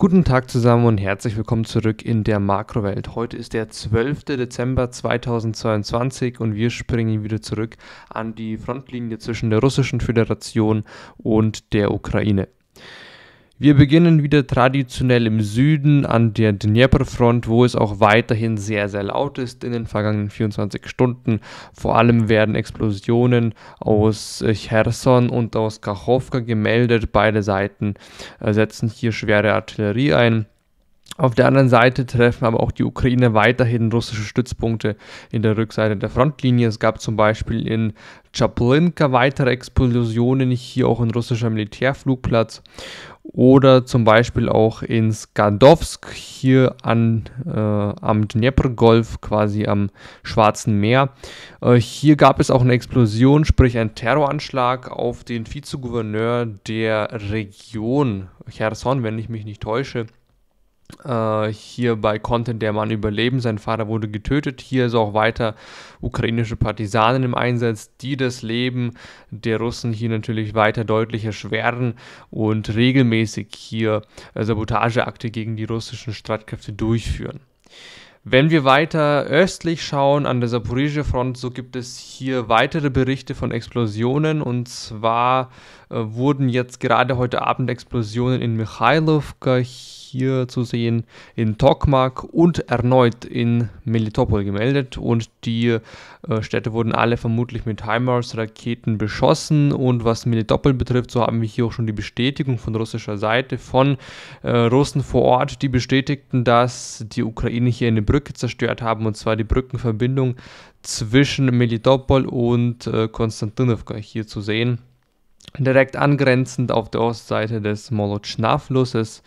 Guten Tag zusammen und herzlich willkommen zurück in der Makrowelt. Heute ist der 12. Dezember 2022 und wir springen wieder zurück an die Frontlinie zwischen der Russischen Föderation und der Ukraine. Wir beginnen wieder traditionell im Süden an der Dnieper-Front, wo es auch weiterhin sehr, sehr laut ist in den vergangenen 24 Stunden. Vor allem werden Explosionen aus äh, Cherson und aus Kachowka gemeldet. Beide Seiten äh, setzen hier schwere Artillerie ein. Auf der anderen Seite treffen aber auch die Ukraine weiterhin russische Stützpunkte in der Rückseite der Frontlinie. Es gab zum Beispiel in Chaplinka weitere Explosionen, hier auch ein russischer Militärflugplatz oder zum Beispiel auch in Skadowsk hier an, äh, am Dnepr-Golf, quasi am Schwarzen Meer. Äh, hier gab es auch eine Explosion, sprich ein Terroranschlag auf den Vizegouverneur der Region Cherson, wenn ich mich nicht täusche äh, hier bei Content der Mann überleben. Sein Vater wurde getötet. Hier ist auch weiter ukrainische Partisanen im Einsatz, die das Leben der Russen hier natürlich weiter deutlich erschweren und regelmäßig hier äh, Sabotageakte gegen die russischen Streitkräfte durchführen. Wenn wir weiter östlich schauen, an der Saporische Front, so gibt es hier weitere Berichte von Explosionen. Und zwar äh, wurden jetzt gerade heute Abend Explosionen in Michailowka, hier zu sehen, in Tokmak und erneut in Melitopol gemeldet. Und die äh, Städte wurden alle vermutlich mit HIMARS-Raketen beschossen. Und was Melitopol betrifft, so haben wir hier auch schon die Bestätigung von russischer Seite von äh, Russen vor Ort, die bestätigten, dass die Ukraine hier eine Brücke zerstört haben, und zwar die Brückenverbindung zwischen Melitopol und äh, Konstantinovka hier zu sehen direkt angrenzend auf der Ostseite des molotschna flusses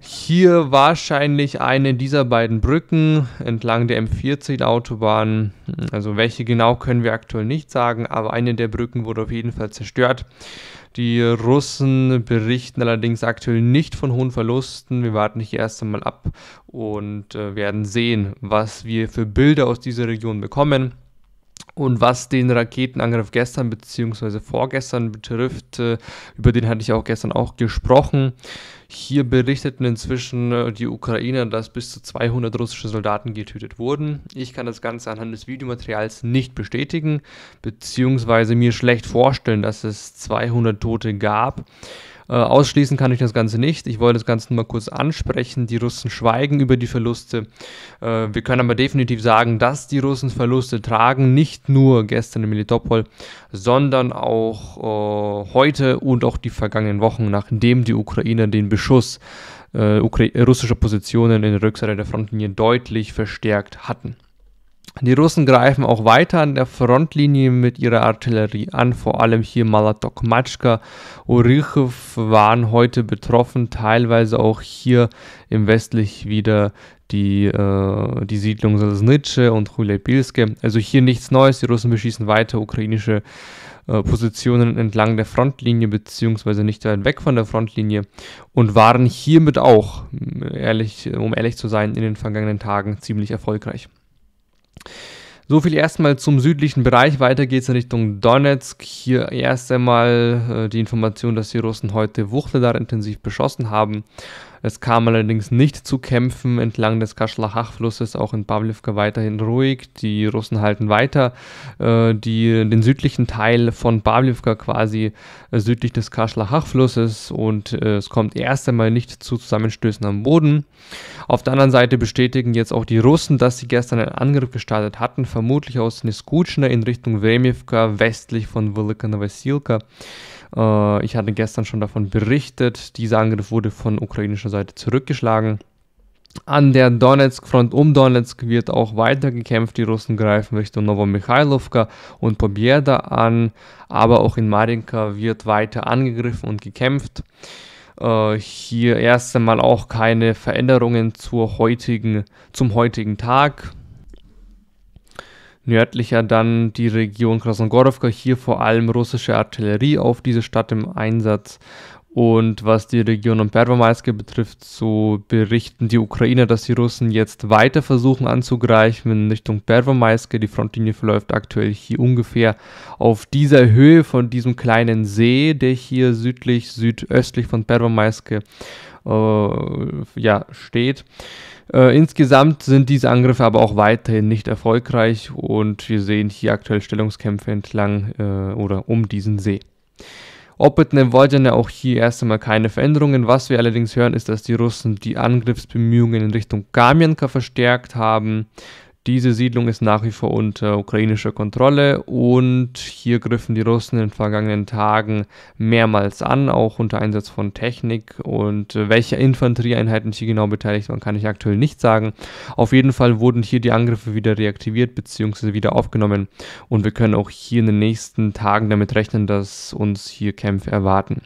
hier wahrscheinlich eine dieser beiden Brücken entlang der M40-Autobahn. Also welche genau können wir aktuell nicht sagen, aber eine der Brücken wurde auf jeden Fall zerstört. Die Russen berichten allerdings aktuell nicht von hohen Verlusten. Wir warten hier erst einmal ab und äh, werden sehen, was wir für Bilder aus dieser Region bekommen. Und was den Raketenangriff gestern bzw. vorgestern betrifft, äh, über den hatte ich auch gestern auch gesprochen. Hier berichteten inzwischen äh, die Ukrainer, dass bis zu 200 russische Soldaten getötet wurden. Ich kann das Ganze anhand des Videomaterials nicht bestätigen, bzw. mir schlecht vorstellen, dass es 200 Tote gab. Äh, ausschließen kann ich das Ganze nicht. Ich wollte das Ganze nur mal kurz ansprechen. Die Russen schweigen über die Verluste. Äh, wir können aber definitiv sagen, dass die Russen Verluste tragen, nicht nur gestern in Militopol, sondern auch äh, heute und auch die vergangenen Wochen, nachdem die Ukrainer den Beschuss äh, russischer Positionen in der Rückseite der Frontlinie deutlich verstärkt hatten. Die Russen greifen auch weiter an der Frontlinie mit ihrer Artillerie an. Vor allem hier Malatok, Matschka, Urichow waren heute betroffen. Teilweise auch hier im westlich wieder die, äh, die Siedlung Salsnitsche und Chulebilske. Also hier nichts Neues. Die Russen beschießen weiter ukrainische äh, Positionen entlang der Frontlinie, beziehungsweise nicht weit weg von der Frontlinie und waren hiermit auch, ehrlich, um ehrlich zu sein, in den vergangenen Tagen ziemlich erfolgreich. So viel erstmal zum südlichen Bereich. Weiter geht's in Richtung Donetsk. Hier erst einmal äh, die Information, dass die Russen heute Wuchledar intensiv beschossen haben. Es kam allerdings nicht zu Kämpfen entlang des Kaschlachach-Flusses, auch in Pavlivka weiterhin ruhig. Die Russen halten weiter äh, die, den südlichen Teil von Pavlivka quasi äh, südlich des Kaschlachach-Flusses und äh, es kommt erst einmal nicht zu Zusammenstößen am Boden. Auf der anderen Seite bestätigen jetzt auch die Russen, dass sie gestern einen Angriff gestartet hatten, vermutlich aus Niskutschna in Richtung Vremivka westlich von Velikana Vasilka. Äh, ich hatte gestern schon davon berichtet, dieser Angriff wurde von ukrainischer Seite zurückgeschlagen. An der Donetsk-Front um Donetsk wird auch weiter gekämpft. Die Russen greifen Richtung Novomichailowka und Pobjeda an, aber auch in Marinka wird weiter angegriffen und gekämpft. Äh, hier erst einmal auch keine Veränderungen zur heutigen, zum heutigen Tag. Nördlicher dann die Region Krasnogorowka, hier vor allem russische Artillerie auf diese Stadt im Einsatz. Und was die Region um Perwomaiske betrifft, so berichten die Ukrainer, dass die Russen jetzt weiter versuchen anzugreifen in Richtung Perwomaiske. Die Frontlinie verläuft aktuell hier ungefähr auf dieser Höhe von diesem kleinen See, der hier südlich, südöstlich von Perwomaiske äh, ja, steht. Äh, insgesamt sind diese Angriffe aber auch weiterhin nicht erfolgreich und wir sehen hier aktuell Stellungskämpfe entlang äh, oder um diesen See. Opetne ja auch hier erst einmal keine Veränderungen. Was wir allerdings hören, ist, dass die Russen die Angriffsbemühungen in Richtung Kamienka verstärkt haben. Diese Siedlung ist nach wie vor unter ukrainischer Kontrolle und hier griffen die Russen in den vergangenen Tagen mehrmals an, auch unter Einsatz von Technik und äh, welche Infanterieeinheiten hier genau beteiligt waren, kann ich aktuell nicht sagen. Auf jeden Fall wurden hier die Angriffe wieder reaktiviert bzw. wieder aufgenommen und wir können auch hier in den nächsten Tagen damit rechnen, dass uns hier Kämpfe erwarten.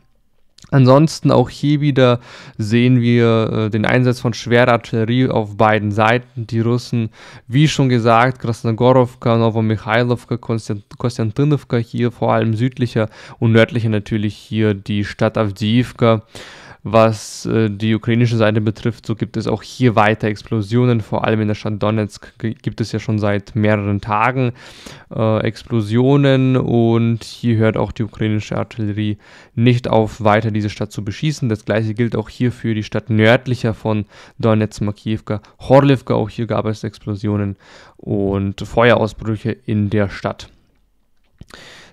Ansonsten auch hier wieder sehen wir äh, den Einsatz von schwerer Artillerie auf beiden Seiten. Die Russen, wie schon gesagt, Krasnogorovka, Novomichailowka, Konstantinovka hier vor allem südlicher und nördlicher natürlich hier die Stadt Avdiivka. Was äh, die ukrainische Seite betrifft, so gibt es auch hier weiter Explosionen, vor allem in der Stadt Donetsk gibt es ja schon seit mehreren Tagen äh, Explosionen und hier hört auch die ukrainische Artillerie nicht auf, weiter diese Stadt zu beschießen. Das gleiche gilt auch hier für die Stadt nördlicher von Donetsk, Makiewka, Horlivka, auch hier gab es Explosionen und Feuerausbrüche in der Stadt.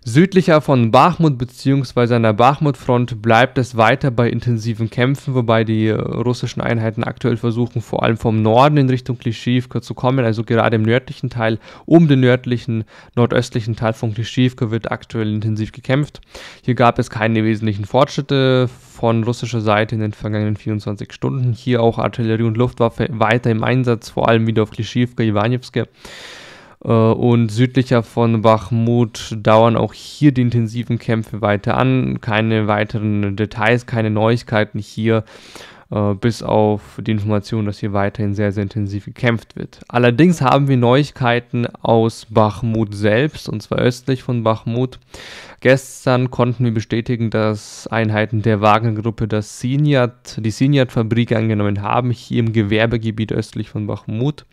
Südlicher von Bachmut bzw. an der Bachmut-Front bleibt es weiter bei intensiven Kämpfen, wobei die äh, russischen Einheiten aktuell versuchen, vor allem vom Norden in Richtung Klischivka zu kommen. Also gerade im nördlichen Teil, um den nördlichen, nordöstlichen Teil von Klischivka wird aktuell intensiv gekämpft. Hier gab es keine wesentlichen Fortschritte von russischer Seite in den vergangenen 24 Stunden. Hier auch Artillerie und Luftwaffe weiter im Einsatz, vor allem wieder auf Klischivka, Iwanjewske. Äh, und südlicher von Bachmut dauern auch hier die intensiven Kämpfe weiter an. Keine weiteren Details, keine Neuigkeiten hier, äh, bis auf die Information, dass hier weiterhin sehr, sehr intensiv gekämpft wird. Allerdings haben wir Neuigkeiten aus Bachmut selbst, und zwar östlich von Bachmut. Gestern konnten wir bestätigen, dass Einheiten der Wagengruppe die Sinjat-Fabrik angenommen haben, hier im Gewerbegebiet östlich von Bachmut.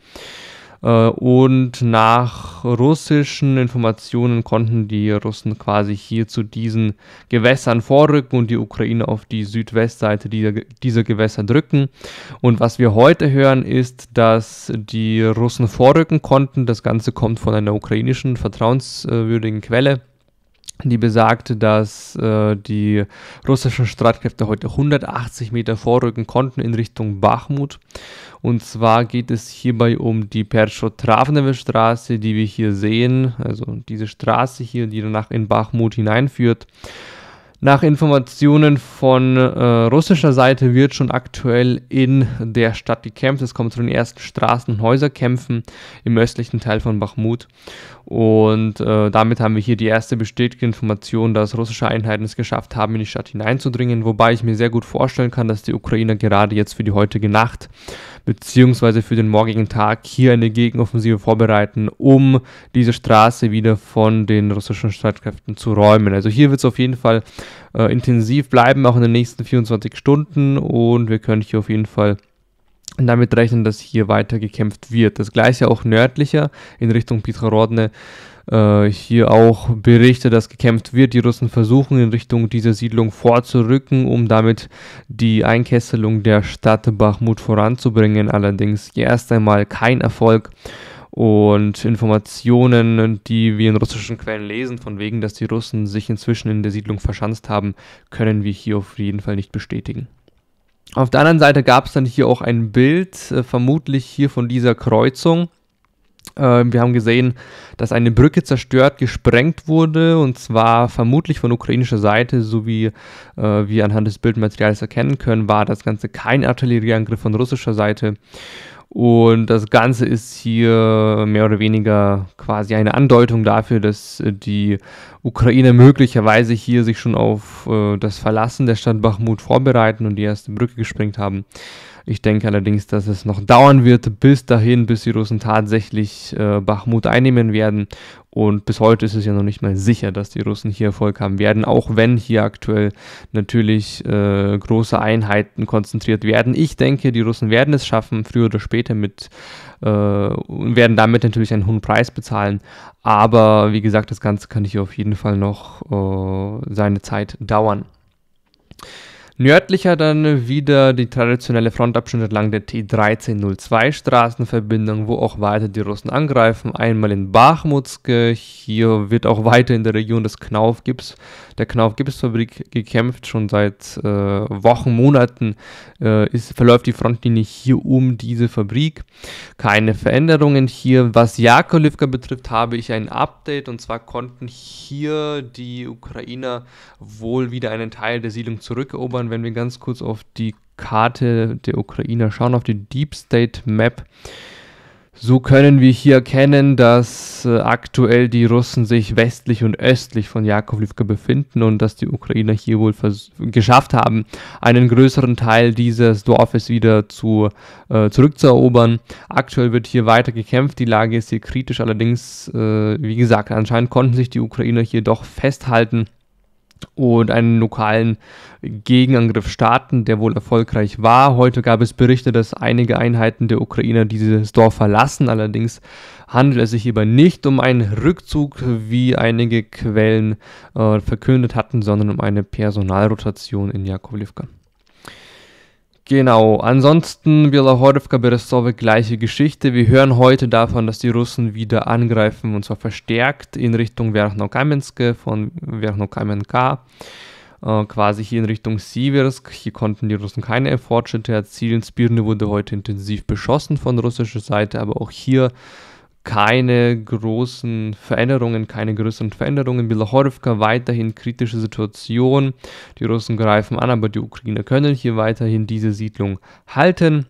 Äh, und nach russischen Informationen konnten die Russen quasi hier zu diesen Gewässern vorrücken und die Ukraine auf die Südwestseite dieser, dieser Gewässer drücken. Und was wir heute hören, ist, dass die Russen vorrücken konnten. Das Ganze kommt von einer ukrainischen vertrauenswürdigen Quelle die besagte, dass äh, die russischen Streitkräfte heute 180 Meter vorrücken konnten in Richtung Bachmut. Und zwar geht es hierbei um die Perschow-Travnewe Straße, die wir hier sehen, also diese Straße hier, die danach in Bachmut hineinführt. Nach Informationen von äh, russischer Seite wird schon aktuell in der Stadt gekämpft. Es kommt zu den ersten Straßen- und Häuserkämpfen im östlichen Teil von Bachmut. Und äh, damit haben wir hier die erste bestätigte Information, dass russische Einheiten es geschafft haben, in die Stadt hineinzudringen. Wobei ich mir sehr gut vorstellen kann, dass die Ukrainer gerade jetzt für die heutige Nacht bzw. für den morgigen Tag hier eine Gegenoffensive vorbereiten, um diese Straße wieder von den russischen Streitkräften zu räumen. Also hier wird es auf jeden Fall äh, intensiv bleiben, auch in den nächsten 24 Stunden. Und wir können hier auf jeden Fall damit rechnen, dass hier weiter gekämpft wird. Das gleiche auch nördlicher in Richtung Pitrarodne. Äh, hier auch Berichte, dass gekämpft wird. Die Russen versuchen in Richtung dieser Siedlung vorzurücken, um damit die Einkesselung der Stadt Bachmut voranzubringen. Allerdings erst einmal kein Erfolg und Informationen, die wir in russischen Quellen lesen, von wegen, dass die Russen sich inzwischen in der Siedlung verschanzt haben, können wir hier auf jeden Fall nicht bestätigen. Auf der anderen Seite gab es dann hier auch ein Bild, äh, vermutlich hier von dieser Kreuzung. Äh, wir haben gesehen, dass eine Brücke zerstört, gesprengt wurde und zwar vermutlich von ukrainischer Seite, so wie äh, wir anhand des Bildmaterials erkennen können, war das Ganze kein Artillerieangriff von russischer Seite. Und das Ganze ist hier mehr oder weniger quasi eine Andeutung dafür, dass äh, die Ukrainer möglicherweise hier sich schon auf äh, das Verlassen der Stadt Bachmut vorbereiten und die erste Brücke gesprengt haben. Ich denke allerdings, dass es noch dauern wird bis dahin, bis die Russen tatsächlich äh, Bachmut einnehmen werden. Und bis heute ist es ja noch nicht mal sicher, dass die Russen hier Erfolg haben werden, auch wenn hier aktuell natürlich äh, große Einheiten konzentriert werden. Ich denke, die Russen werden es schaffen, früher oder später mit äh, und werden damit natürlich einen hohen Preis bezahlen. Aber wie gesagt, das Ganze kann hier auf jeden Fall noch äh, seine Zeit dauern. Nördlicher dann wieder die traditionelle Frontabschnitt entlang der T1302 Straßenverbindung, wo auch weiter die Russen angreifen. Einmal in Bachmutzke, hier wird auch weiter in der Region des Knaufgips, der Knaufgipsfabrik gekämpft. Schon seit äh, Wochen, Monaten äh, ist, verläuft die Frontlinie hier um diese Fabrik. Keine Veränderungen hier. Was Jakolivka betrifft, habe ich ein Update und zwar konnten hier die Ukrainer wohl wieder einen Teil der Siedlung zurückerobern erinnern, wenn wir ganz kurz auf die Karte der Ukrainer schauen, auf die Deep State Map. So können wir hier erkennen, dass äh, aktuell die Russen sich westlich und östlich von Jakovlivka befinden und dass die Ukrainer hier wohl geschafft haben, einen größeren Teil dieses Dorfes wieder zu, äh, zurückzuerobern. Aktuell wird hier weiter gekämpft, die Lage ist hier kritisch, allerdings, äh, wie gesagt, anscheinend konnten sich die Ukrainer hier doch festhalten und einen lokalen Gegenangriff starten, der wohl erfolgreich war. Heute gab es Berichte, dass einige Einheiten der Ukrainer dieses Dorf verlassen. Allerdings handelt es sich hierbei nicht um einen Rückzug, wie einige Quellen äh, verkündet hatten, sondern um eine Personalrotation in Jakovlivka. Genau, ansonsten Belahorivka, Berestowe, gleiche Geschichte. Wir hören heute davon, dass die Russen wieder angreifen und zwar verstärkt in Richtung Werchno-Kamenske von Werchno-Kamenka, äh, quasi hier in Richtung Siversk. Hier konnten die Russen keine Fortschritte erzielen. Spirne wurde heute intensiv beschossen von russischer Seite, aber auch hier keine großen Veränderungen, keine größeren Veränderungen. Bilohorivka weiterhin kritische Situation. Die Russen greifen an, aber die Ukrainer können hier weiterhin diese Siedlung halten.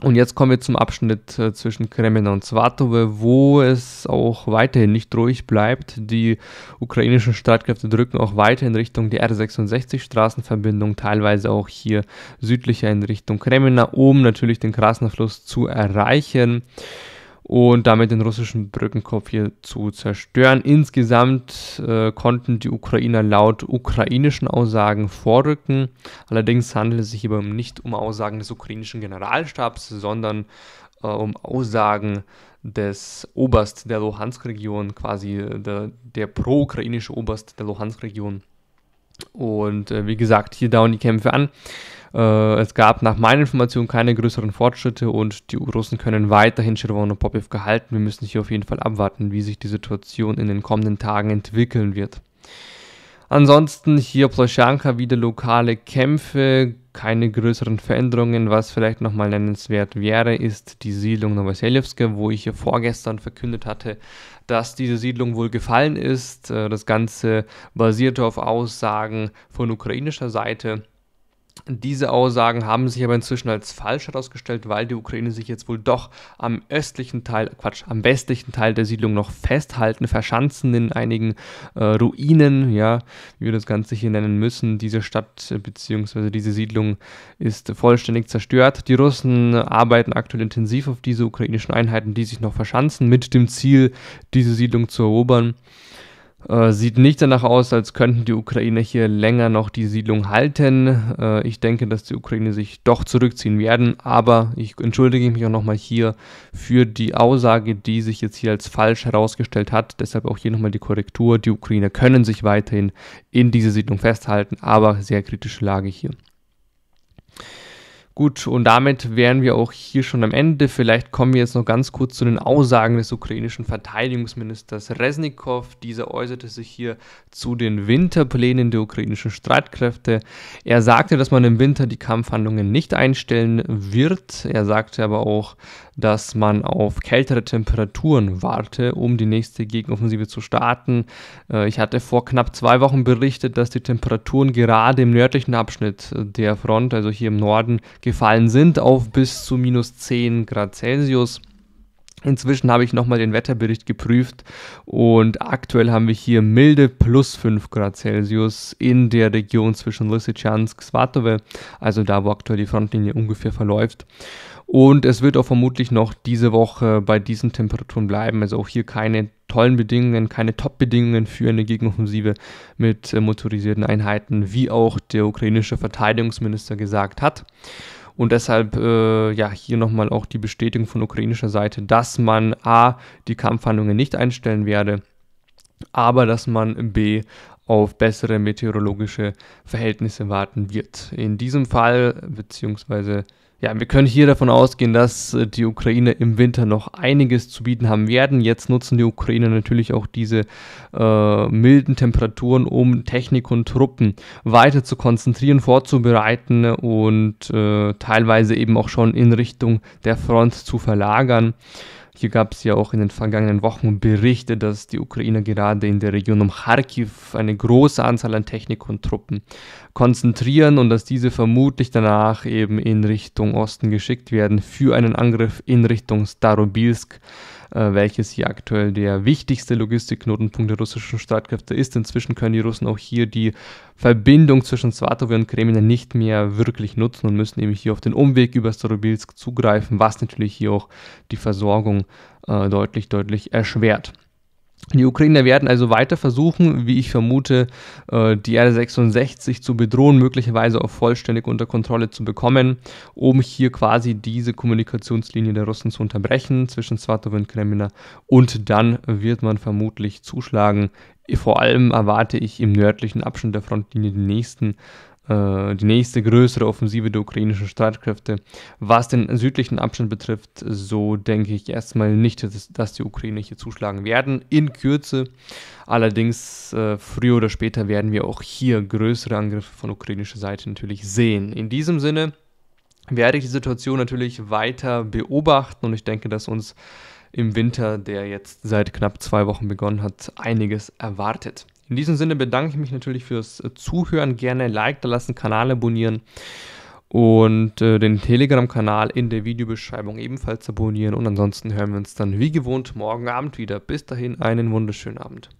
Und jetzt kommen wir zum Abschnitt äh, zwischen Kremena und Svatowe, wo es auch weiterhin nicht ruhig bleibt. Die ukrainischen Streitkräfte drücken auch weiter in Richtung der R66-Straßenverbindung, teilweise auch hier südlicher in Richtung Kremena, um natürlich den Krasner Fluss zu erreichen und damit den russischen Brückenkopf hier zu zerstören. Insgesamt äh, konnten die Ukrainer laut ukrainischen Aussagen vorrücken. Allerdings handelt es sich hierbei nicht um Aussagen des ukrainischen Generalstabs, sondern äh, um Aussagen des Oberst der Luhansk-Region, quasi äh, der, der pro-ukrainische Oberst der Luhansk-Region. Und äh, wie gesagt, hier dauern die Kämpfe an. Äh, es gab nach meiner Information keine größeren Fortschritte und die Russen können weiterhin Chervon und Popivka gehalten. Wir müssen hier auf jeden Fall abwarten, wie sich die Situation in den kommenden Tagen entwickeln wird. Ansonsten hier Ploschanka wieder lokale Kämpfe, keine größeren Veränderungen. Was vielleicht nochmal nennenswert wäre, ist die Siedlung Novoseljewska, wo ich hier vorgestern verkündet hatte, dass diese Siedlung wohl gefallen ist. Äh, das Ganze basierte auf Aussagen von ukrainischer Seite. Diese Aussagen haben sich aber inzwischen als falsch herausgestellt, weil die Ukraine sich jetzt wohl doch am östlichen Teil, Quatsch, am westlichen Teil der Siedlung noch festhalten, verschanzen in einigen äh, Ruinen, ja, wie wir das Ganze hier nennen müssen. Diese Stadt äh, bzw. diese Siedlung ist vollständig zerstört. Die Russen arbeiten aktuell intensiv auf diese ukrainischen Einheiten, die sich noch verschanzen, mit dem Ziel, diese Siedlung zu erobern. Äh, sieht nicht danach aus, als könnten die Ukrainer hier länger noch die Siedlung halten. Äh, ich denke, dass die Ukraine sich doch zurückziehen werden, aber ich entschuldige mich auch nochmal hier für die Aussage, die sich jetzt hier als falsch herausgestellt hat. Deshalb auch hier nochmal die Korrektur. Die Ukrainer können sich weiterhin in dieser Siedlung festhalten, aber sehr kritische Lage hier. Gut, und damit wären wir auch hier schon am Ende. Vielleicht kommen wir jetzt noch ganz kurz zu den Aussagen des ukrainischen Verteidigungsministers Resnikow. Dieser äußerte sich hier zu den Winterplänen der ukrainischen Streitkräfte. Er sagte, dass man im Winter die Kampfhandlungen nicht einstellen wird. Er sagte aber auch, dass man auf kältere Temperaturen warte, um die nächste Gegenoffensive zu starten. Äh, ich hatte vor knapp zwei Wochen berichtet, dass die Temperaturen gerade im nördlichen Abschnitt äh, der Front, also hier im Norden, gefallen sind auf bis zu minus 10 Grad Celsius. Inzwischen habe ich nochmal den Wetterbericht geprüft und aktuell haben wir hier milde plus 5 Grad Celsius in der Region zwischen Lysychansk, Svatowe, also da, wo aktuell die Frontlinie ungefähr verläuft. Und es wird auch vermutlich noch diese Woche bei diesen Temperaturen bleiben. Also auch hier keine tollen Bedingungen, keine Top-Bedingungen für eine Gegenoffensive mit äh, motorisierten Einheiten, wie auch der ukrainische Verteidigungsminister gesagt hat. Und deshalb äh, ja hier nochmal auch die Bestätigung von ukrainischer Seite, dass man a die Kampfhandlungen nicht einstellen werde, aber dass man b auf bessere meteorologische Verhältnisse warten wird. In diesem Fall beziehungsweise ja, wir können hier davon ausgehen, dass äh, die Ukraine im Winter noch einiges zu bieten haben werden. Jetzt nutzen die Ukrainer natürlich auch diese äh, milden Temperaturen, um Technik und Truppen weiter zu konzentrieren, vorzubereiten und äh, teilweise eben auch schon in Richtung der Front zu verlagern. Hier gab es ja auch in den vergangenen Wochen Berichte, dass die Ukrainer gerade in der Region um Kharkiv eine große Anzahl an Technik und Truppen konzentrieren und dass diese vermutlich danach eben in Richtung Osten geschickt werden für einen Angriff in Richtung Starobilsk. Äh, welches hier aktuell der wichtigste Logistikknotenpunkt der russischen Streitkräfte ist. Inzwischen können die Russen auch hier die Verbindung zwischen Swatow und Kremina nicht mehr wirklich nutzen und müssen nämlich hier auf den Umweg über Starobilsk zugreifen, was natürlich hier auch die Versorgung äh, deutlich, deutlich erschwert. Die Ukrainer werden also weiter versuchen, wie ich vermute, äh, die R-66 zu bedrohen, möglicherweise auch vollständig unter Kontrolle zu bekommen, um hier quasi diese Kommunikationslinie der Russen zu unterbrechen zwischen Svatow und Kremina. Und dann wird man vermutlich zuschlagen. Vor allem erwarte ich im nördlichen Abschnitt der Frontlinie die nächsten äh, die nächste größere Offensive der ukrainischen Streitkräfte. Was den südlichen Abschnitt betrifft, so denke ich erstmal nicht, dass, die Ukraine hier zuschlagen werden. In Kürze. Allerdings äh, früher oder später werden wir auch hier größere Angriffe von ukrainischer Seite natürlich sehen. In diesem Sinne werde ich die Situation natürlich weiter beobachten und ich denke, dass uns im Winter, der jetzt seit knapp zwei Wochen begonnen hat, einiges erwartet. In diesem Sinne bedanke ich mich natürlich fürs äh, Zuhören. Gerne Like da lassen, Kanal abonnieren und äh, den Telegram-Kanal in der Videobeschreibung ebenfalls abonnieren. Und ansonsten hören wir uns dann wie gewohnt morgen Abend wieder. Bis dahin einen wunderschönen Abend.